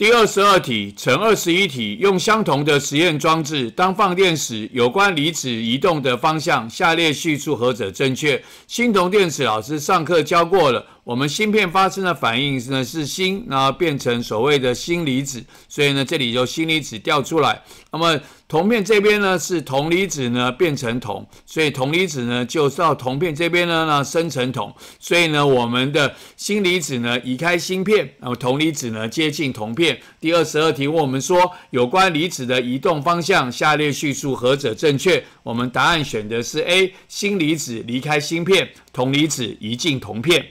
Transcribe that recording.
第二十二题，乘二十一题，用相同的实验装置，当放电时，有关离子移动的方向，下列叙述何者正确？新铜电池老师上课教过了。我们芯片发生的反应呢是锌，然后变成所谓的锌离子，所以呢这里就锌离子掉出来。那么铜片这边呢是铜离子呢变成铜，所以铜离子呢就到铜片这边呢，那生成铜。所以呢我们的锌离子呢移开芯片，那么铜离子呢接近铜片。第二十二题问我们说有关离子的移动方向，下列叙述何者正确？我们答案选的是 A，锌离子离开芯片，铜离子移进铜片。